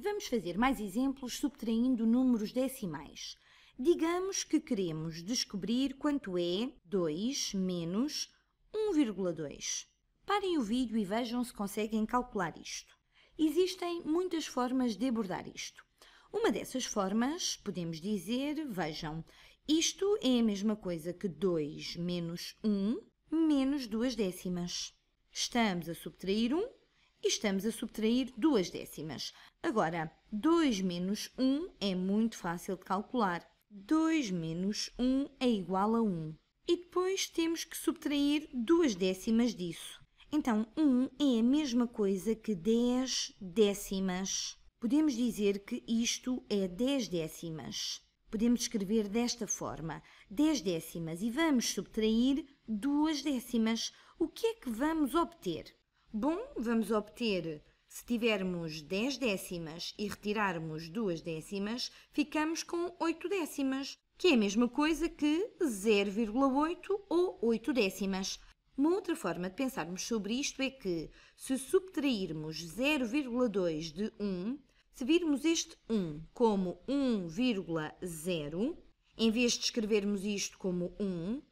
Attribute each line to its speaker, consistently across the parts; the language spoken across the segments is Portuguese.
Speaker 1: Vamos fazer mais exemplos subtraindo números decimais. Digamos que queremos descobrir quanto é 2 menos 1,2. Parem o vídeo e vejam se conseguem calcular isto. Existem muitas formas de abordar isto. Uma dessas formas, podemos dizer, vejam, isto é a mesma coisa que 2 menos 1 menos 2 décimas. Estamos a subtrair 1 e estamos a subtrair duas décimas. Agora, 2 menos 1 é muito fácil de calcular. 2 menos 1 é igual a 1. E depois temos que subtrair duas décimas disso. Então, 1 é a mesma coisa que 10 décimas. Podemos dizer que isto é 10 décimas. Podemos escrever desta forma: 10 décimas e vamos subtrair duas décimas. O que é que vamos obter? Bom, vamos obter, se tivermos 10 décimas e retirarmos 2 décimas, ficamos com 8 décimas, que é a mesma coisa que 0,8 ou 8 décimas. Uma outra forma de pensarmos sobre isto é que, se subtrairmos 0,2 de 1, se virmos este 1 como 1,0, em vez de escrevermos isto como 1,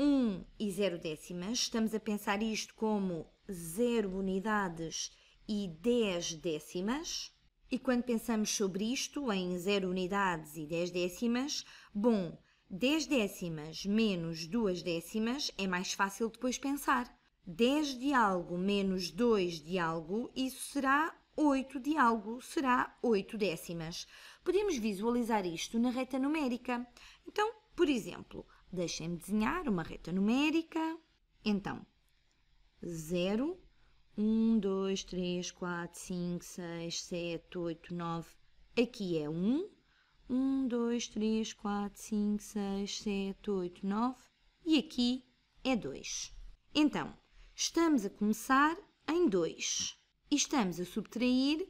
Speaker 1: 1 e 0 décimas, estamos a pensar isto como 0 unidades e 10 décimas. E quando pensamos sobre isto, em 0 unidades e 10 décimas, bom, 10 décimas menos 2 décimas é mais fácil depois pensar. 10 de algo menos 2 de algo, isso será 8 de algo, será 8 décimas. Podemos visualizar isto na reta numérica. Então, por exemplo, Deixem-me desenhar uma reta numérica. Então, 0, 1, 2, 3, 4, 5, 6, 7, 8, 9. Aqui é 1. 1, 2, 3, 4, 5, 6, 7, 8, 9. E aqui é 2. Então, estamos a começar em 2 e estamos a subtrair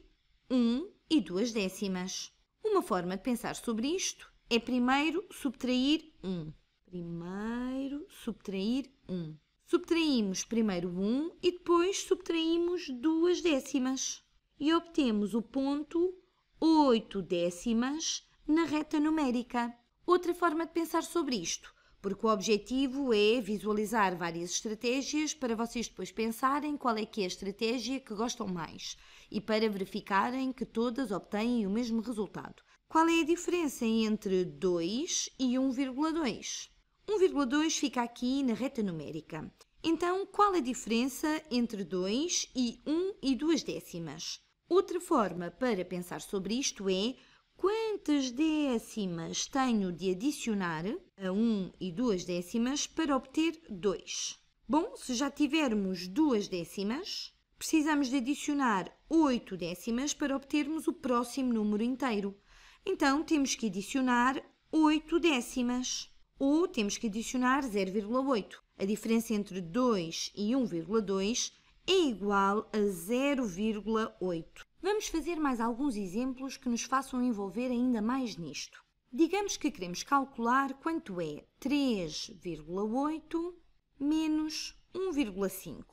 Speaker 1: 1 e 2 décimas. Uma forma de pensar sobre isto é primeiro subtrair 1. Primeiro, subtrair 1. Subtraímos primeiro 1 e depois subtraímos duas décimas. E obtemos o ponto 8 décimas na reta numérica. Outra forma de pensar sobre isto, porque o objetivo é visualizar várias estratégias para vocês depois pensarem qual é que é a estratégia que gostam mais e para verificarem que todas obtêm o mesmo resultado. Qual é a diferença entre 2 e 1,2? 1,2 fica aqui na reta numérica. Então, qual a diferença entre 2 e 1 e 2 décimas? Outra forma para pensar sobre isto é quantas décimas tenho de adicionar a 1 e 2 décimas para obter 2? Bom, se já tivermos 2 décimas, precisamos de adicionar 8 décimas para obtermos o próximo número inteiro. Então, temos que adicionar 8 décimas ou temos que adicionar 0,8. A diferença entre 2 e 1,2 é igual a 0,8. Vamos fazer mais alguns exemplos que nos façam envolver ainda mais nisto. Digamos que queremos calcular quanto é 3,8 menos 1,5.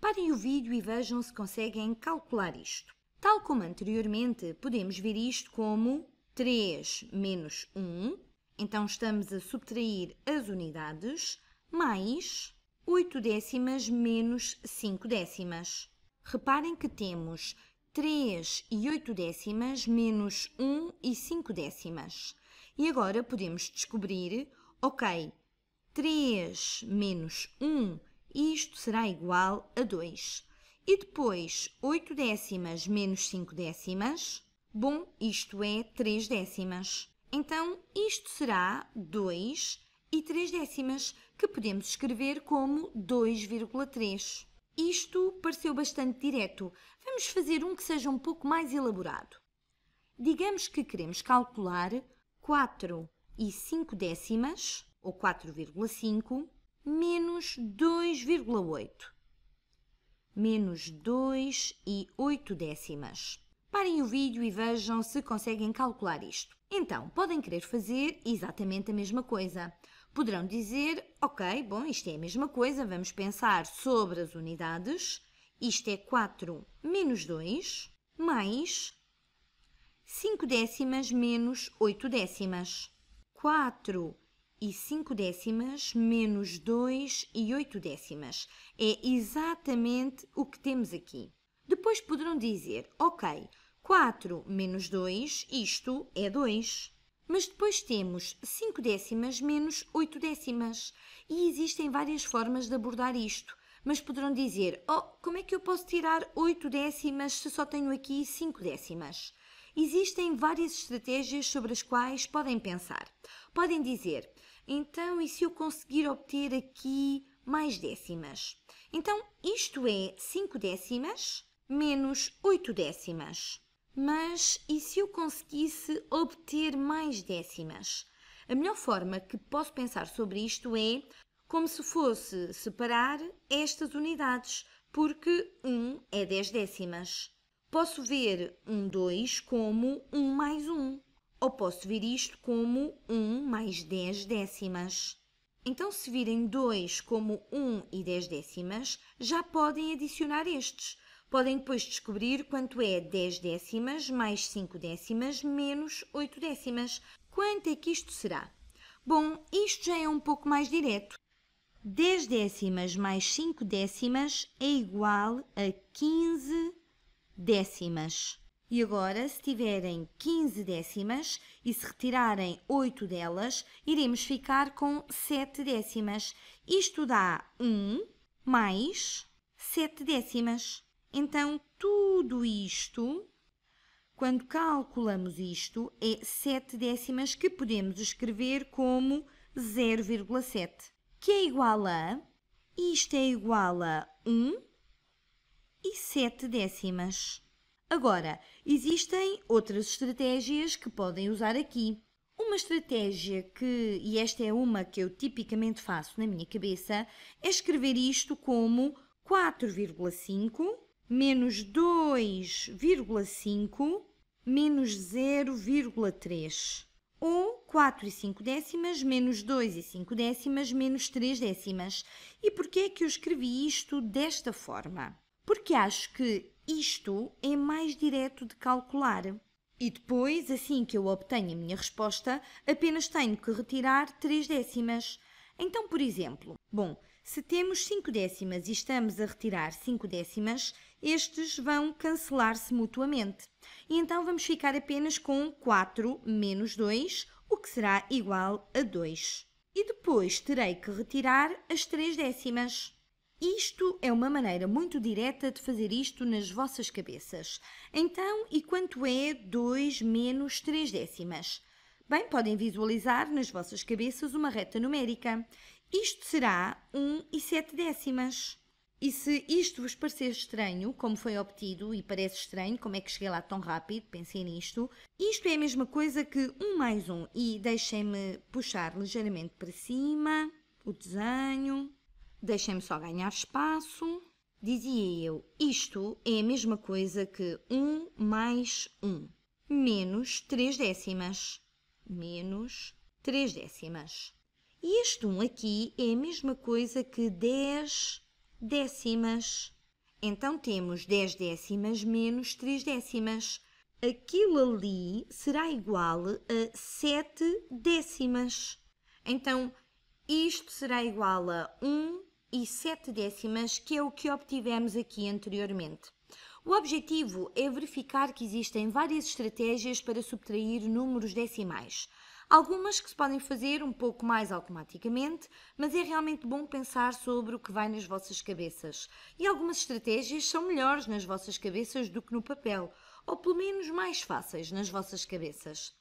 Speaker 1: Parem o vídeo e vejam se conseguem calcular isto. Tal como anteriormente, podemos ver isto como 3 menos 1 então estamos a subtrair as unidades mais 8 décimas menos 5 décimas. Reparem que temos 3 e 8 décimas menos 1 e 5 décimas. E agora podemos descobrir, ok, 3 menos 1, isto será igual a 2. E depois 8 décimas menos 5 décimas, bom, isto é 3 décimas. Então, isto será 2 e 3 décimas, que podemos escrever como 2,3. Isto pareceu bastante direto. Vamos fazer um que seja um pouco mais elaborado. Digamos que queremos calcular 4 e 5 décimas, ou 4,5, menos 2,8. Menos 2 e 8 décimas. Parem o vídeo e vejam se conseguem calcular isto. Então, podem querer fazer exatamente a mesma coisa. Poderão dizer, ok, bom, isto é a mesma coisa, vamos pensar sobre as unidades. Isto é 4 menos 2 mais 5 décimas menos 8 décimas. 4 e 5 décimas menos 2 e 8 décimas. É exatamente o que temos aqui. Depois poderão dizer, ok, 4 menos 2, isto é 2. Mas depois temos 5 décimas menos 8 décimas. E existem várias formas de abordar isto. Mas poderão dizer, oh, como é que eu posso tirar 8 décimas se só tenho aqui 5 décimas? Existem várias estratégias sobre as quais podem pensar. Podem dizer, então e se eu conseguir obter aqui mais décimas? Então isto é 5 décimas menos 8 décimas. Mas e se eu conseguisse obter mais décimas? A melhor forma que posso pensar sobre isto é como se fosse separar estas unidades, porque 1 é 10 décimas. Posso ver um 2 como 1 mais 1, ou posso ver isto como 1 mais 10 décimas. Então, se virem 2 como 1 e 10 décimas, já podem adicionar estes, Podem depois descobrir quanto é 10 décimas mais 5 décimas menos 8 décimas. Quanto é que isto será? Bom, isto já é um pouco mais direto. 10 décimas mais 5 décimas é igual a 15 décimas. E agora, se tiverem 15 décimas e se retirarem 8 delas, iremos ficar com 7 décimas. Isto dá 1 mais 7 décimas. Então, tudo isto, quando calculamos isto, é 7 décimas que podemos escrever como 0,7, que é igual a, isto é igual a 1 e 7 décimas. Agora, existem outras estratégias que podem usar aqui. Uma estratégia que, e esta é uma que eu tipicamente faço na minha cabeça, é escrever isto como 4,5 menos 2,5 menos 0,3 ou 4 e 5 décimas menos 2 e 5 décimas menos 3 décimas. E porquê é que eu escrevi isto desta forma? Porque acho que isto é mais direto de calcular. E depois, assim que eu obtenho a minha resposta, apenas tenho que retirar 3 décimas. Então, por exemplo, bom, se temos 5 décimas e estamos a retirar 5 décimas, estes vão cancelar-se mutuamente. E então vamos ficar apenas com 4 menos 2, o que será igual a 2. E depois terei que retirar as 3 décimas. Isto é uma maneira muito direta de fazer isto nas vossas cabeças. Então, e quanto é 2 menos 3 décimas? Bem, podem visualizar nas vossas cabeças uma reta numérica. Isto será 1 e 7 décimas. E se isto vos parecer estranho, como foi obtido, e parece estranho, como é que cheguei lá tão rápido, pensei nisto, isto é a mesma coisa que 1 mais 1. E deixem-me puxar ligeiramente para cima o desenho, deixem-me só ganhar espaço. Dizia eu, isto é a mesma coisa que 1 mais 1, menos 3 décimas, menos 3 décimas. E este 1 aqui é a mesma coisa que 10 décimas. Então temos 10 décimas menos 3 décimas. Aquilo ali será igual a 7 décimas. Então, isto será igual a 1 e 7 décimas, que é o que obtivemos aqui anteriormente. O objetivo é verificar que existem várias estratégias para subtrair números decimais. Algumas que se podem fazer um pouco mais automaticamente, mas é realmente bom pensar sobre o que vai nas vossas cabeças. E algumas estratégias são melhores nas vossas cabeças do que no papel, ou pelo menos mais fáceis nas vossas cabeças.